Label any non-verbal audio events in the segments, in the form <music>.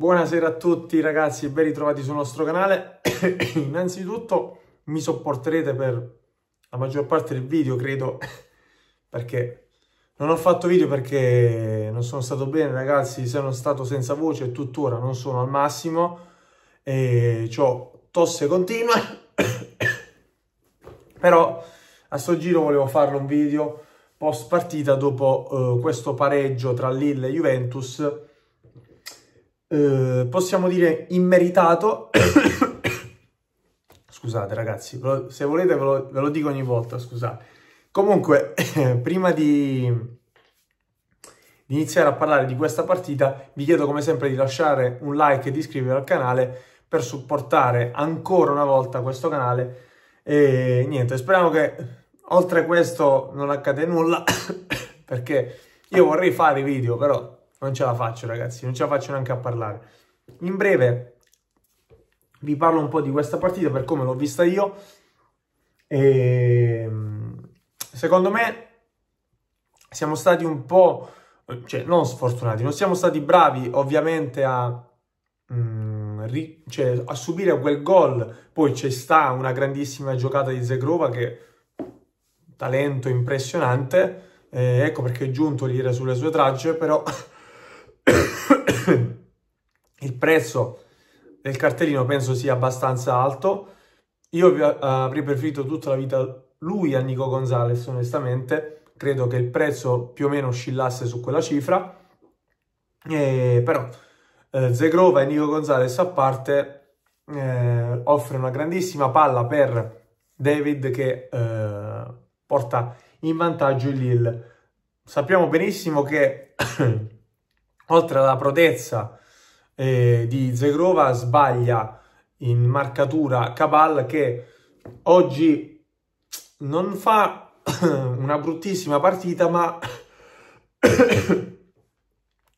Buonasera a tutti ragazzi e ben ritrovati sul nostro canale. <coughs> Innanzitutto mi sopporterete per la maggior parte del video, credo, <coughs> perché non ho fatto video perché non sono stato bene ragazzi, sono stato senza voce e tuttora non sono al massimo e ho tosse continua. <coughs> Però a sto giro volevo farlo un video post partita dopo eh, questo pareggio tra Lille e Juventus eh, possiamo dire immeritato. <coughs> scusate ragazzi, se volete ve lo, ve lo dico ogni volta, scusate. Comunque, <coughs> prima di iniziare a parlare di questa partita, vi chiedo come sempre di lasciare un like e di iscrivervi al canale per supportare ancora una volta questo canale. E niente, speriamo che oltre questo non accade nulla, <coughs> perché io vorrei fare video, però non ce la faccio ragazzi, non ce la faccio neanche a parlare. In breve vi parlo un po' di questa partita per come l'ho vista io. E, ehm, secondo me siamo stati un po', cioè non sfortunati, non siamo stati bravi ovviamente a, mm, ri, cioè, a subire quel gol. Poi c'è sta una grandissima giocata di Zegrova che talento impressionante. Eh, ecco perché è Giunto lì era sulle sue tracce, però <laughs> <coughs> il prezzo del cartellino penso sia abbastanza alto. Io eh, avrei preferito tutta la vita lui a Nico Gonzalez, onestamente. Credo che il prezzo più o meno oscillasse su quella cifra. E, però eh, Zegrova e Nico Gonzalez a parte eh, offre una grandissima palla per David che eh, porta in vantaggio il Lille. Sappiamo benissimo che oltre alla prodezza eh, di Zegrova, sbaglia in marcatura Cabal che oggi non fa <coughs> una bruttissima partita, ma <coughs>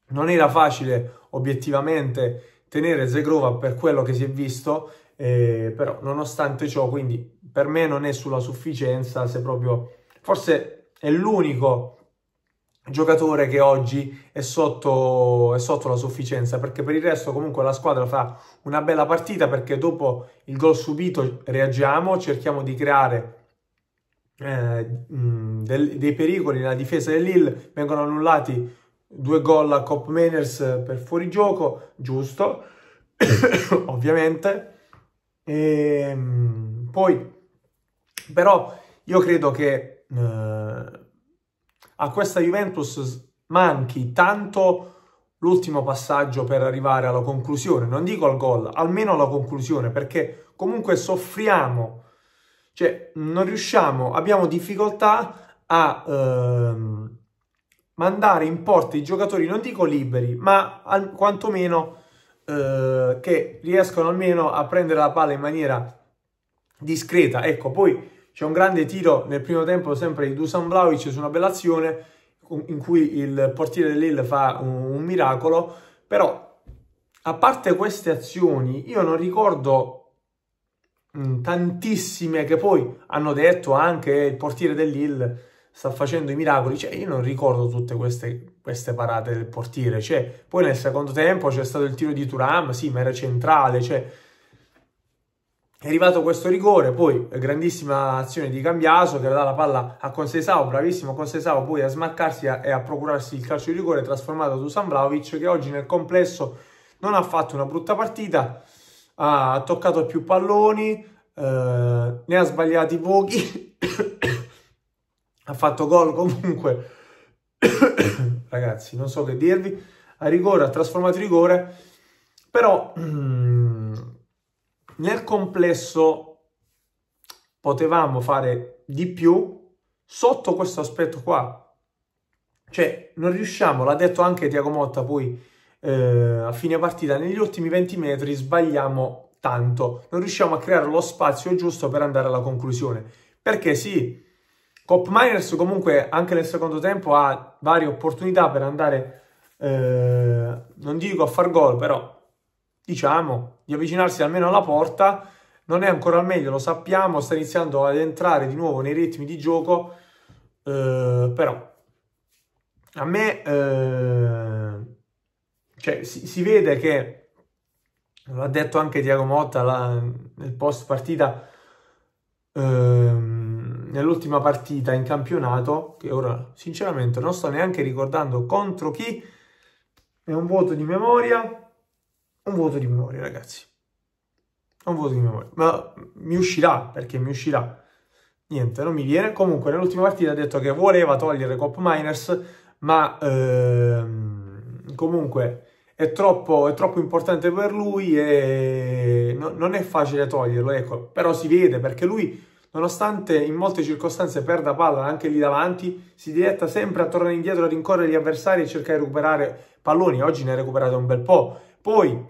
non era facile obiettivamente tenere Zegrova per quello che si è visto, eh, però nonostante ciò, quindi per me non è sulla sufficienza, se proprio forse è l'unico giocatore che oggi è sotto, è sotto, la sufficienza perché per il resto comunque la squadra fa una bella partita perché dopo il gol subito reagiamo, cerchiamo di creare eh, mm, del, dei pericoli nella difesa dell'Ill, vengono annullati due gol a Cop Maners per fuorigioco, giusto, <coughs> ovviamente, e, ehm, poi però io credo che eh, a questa Juventus manchi tanto l'ultimo passaggio per arrivare alla conclusione, non dico al gol, almeno alla conclusione, perché comunque soffriamo, cioè non riusciamo, abbiamo difficoltà a ehm, mandare in porta i giocatori, non dico liberi, ma al, quantomeno eh, che riescono almeno a prendere la palla in maniera discreta. Ecco, poi c'è un grande tiro nel primo tempo sempre di Dusan Vlaovic su una bella azione in cui il portiere dell'Ill fa un, un miracolo, però a parte queste azioni io non ricordo mm, tantissime che poi hanno detto anche il portiere dell'Ill sta facendo i miracoli, cioè io non ricordo tutte queste, queste parate del portiere, cioè, poi nel secondo tempo c'è stato il tiro di Turam, sì, ma era centrale, cioè, è arrivato questo rigore, poi eh, grandissima azione di Cambiaso che dà la palla a Consesao, bravissimo Consesao poi a smaccarsi e a procurarsi il calcio di rigore trasformato su San Vlaovic che oggi nel complesso non ha fatto una brutta partita, ha toccato più palloni, eh, ne ha sbagliati pochi, <coughs> ha fatto gol comunque, <coughs> ragazzi non so che dirvi, a rigore ha trasformato rigore, però... Mm, nel complesso potevamo fare di più sotto questo aspetto qua. Cioè, non riusciamo, l'ha detto anche Tiago Motta poi eh, a fine partita, negli ultimi 20 metri sbagliamo tanto, non riusciamo a creare lo spazio giusto per andare alla conclusione. Perché sì, Cop Miners comunque anche nel secondo tempo ha varie opportunità per andare, eh, non dico a far gol, però diciamo, di avvicinarsi almeno alla porta. Non è ancora al meglio, lo sappiamo, sta iniziando ad entrare di nuovo nei ritmi di gioco, eh, però a me eh, cioè, si, si, vede che, l'ha detto anche Diago Motta la, nel post partita, eh, nell'ultima partita in campionato, che ora sinceramente non sto neanche ricordando contro chi, è un voto di memoria, un voto di memoria, ragazzi. Un voto di memoria. Ma mi uscirà, perché mi uscirà. Niente, non mi viene. Comunque, nell'ultima partita ha detto che voleva togliere Cop Miners, ma ehm, comunque è troppo, è troppo, importante per lui e no, non è facile toglierlo. Ecco, però si vede perché lui nonostante in molte circostanze perda palla anche lì davanti, si diretta sempre a tornare indietro, a rincorrere gli avversari e cercare di recuperare palloni. Oggi ne ha recuperato un bel po'. Poi,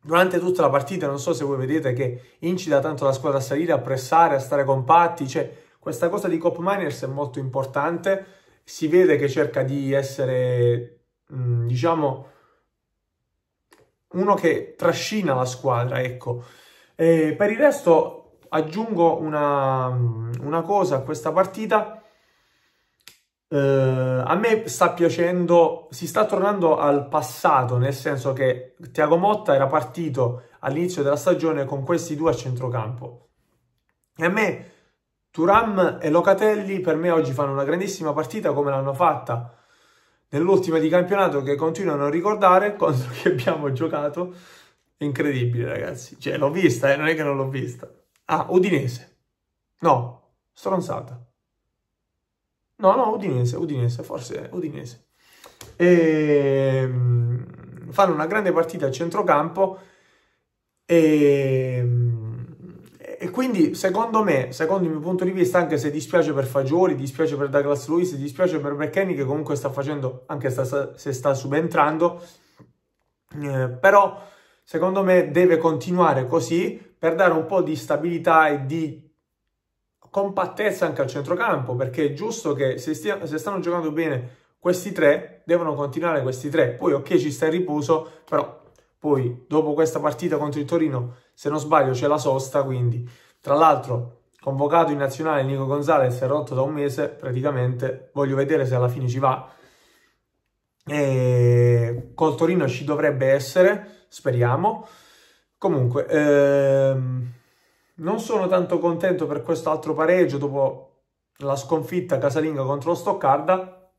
durante tutta la partita, non so se voi vedete che incita tanto la squadra a salire, a pressare, a stare compatti, cioè questa cosa di Cop Miners è molto importante, si vede che cerca di essere, mm, diciamo, uno che trascina la squadra, ecco. E eh, per il resto aggiungo una, mm, una cosa a questa partita, Uh, a me sta piacendo, si sta tornando al passato, nel senso che Tiago Motta era partito all'inizio della stagione con questi due a centrocampo. E a me Turam e Locatelli per me oggi fanno una grandissima partita come l'hanno fatta nell'ultima di campionato che continuano a ricordare <laughs> contro chi abbiamo giocato. Incredibile ragazzi, cioè l'ho vista, eh? non è che non l'ho vista. Ah, Udinese. No, stronzata. No, no, Udinese, Udinese, forse Udinese. E, ehm, fanno una grande partita a centrocampo e, e, quindi secondo me, secondo il mio punto di vista, anche se dispiace per Fagioli, dispiace per Douglas Luiz, dispiace per McKenny che comunque sta facendo, anche se sta subentrando, eh, però secondo me deve continuare così per dare un po' di stabilità e di compattezza anche al centrocampo, perché è giusto che se, stia, se stanno giocando bene questi tre, devono continuare questi tre. Poi ok, ci sta il riposo, però poi dopo questa partita contro il Torino, se non sbaglio, c'è la sosta, quindi tra l'altro convocato in nazionale Nico Gonzalez è rotto da un mese praticamente, voglio vedere se alla fine ci va. E col Torino ci dovrebbe essere, speriamo. Comunque, ehm, non sono tanto contento per quest'altro pareggio dopo la sconfitta casalinga contro lo Stoccarda,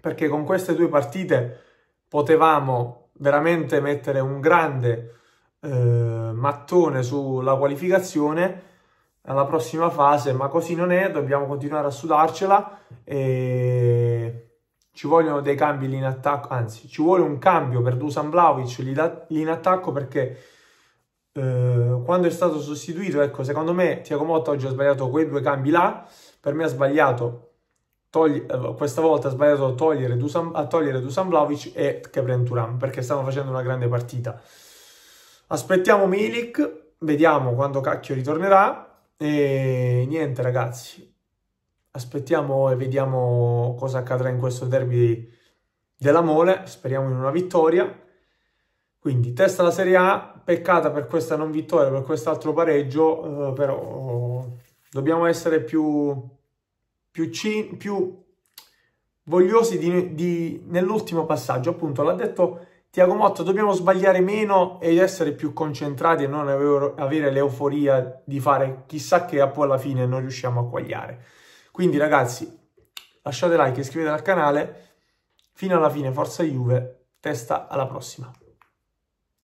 perché con queste due partite potevamo veramente mettere un grande eh, mattone sulla qualificazione alla prossima fase, ma così non è, dobbiamo continuare a sudarcela e ci vogliono dei cambi lì in attacco, anzi ci vuole un cambio per Dusan Vlaovic lì, da, lì in attacco perché eh, quando è stato sostituito, ecco, secondo me Tiago Motta oggi ha sbagliato quei due cambi là, per me ha sbagliato, togli, eh, questa volta ha sbagliato a togliere, Dusan, a togliere Dusan Vlaovic e Kevin Turam, perché stavano facendo una grande partita. Aspettiamo Milik, vediamo quando cacchio ritornerà, e niente ragazzi, aspettiamo e vediamo cosa accadrà in questo derby della Mole, speriamo in una vittoria quindi testa la Serie A, peccata per questa non vittoria, per quest'altro pareggio, eh, però eh, dobbiamo essere più, più, cin- più vogliosi di, di, nell'ultimo passaggio. Appunto, l'ha detto Tiago Motto, dobbiamo sbagliare meno ed essere più concentrati e non avere l'euforia di fare chissà che poi alla fine non riusciamo a quagliare. Quindi ragazzi, lasciate like, e iscrivetevi al canale, fino alla fine Forza Juve, testa alla prossima.